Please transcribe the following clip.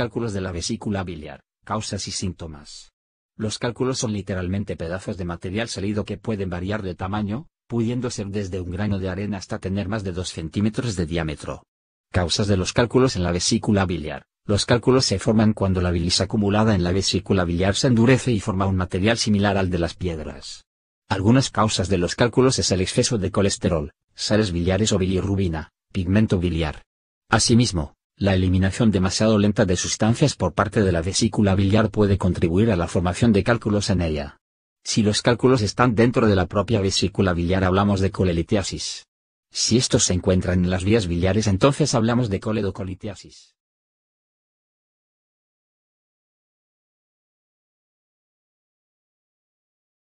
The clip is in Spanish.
Cálculos de la vesícula biliar, causas y síntomas. Los cálculos son literalmente pedazos de material salido que pueden variar de tamaño, pudiendo ser desde un grano de arena hasta tener más de 2 centímetros de diámetro. Causas de los cálculos en la vesícula biliar. Los cálculos se forman cuando la bilis acumulada en la vesícula biliar se endurece y forma un material similar al de las piedras. Algunas causas de los cálculos es el exceso de colesterol, sales biliares o bilirrubina, pigmento biliar. Asimismo, la eliminación demasiado lenta de sustancias por parte de la vesícula biliar puede contribuir a la formación de cálculos en ella. Si los cálculos están dentro de la propia vesícula biliar hablamos de colelitiasis. Si estos se encuentran en las vías biliares entonces hablamos de coledocolitiasis.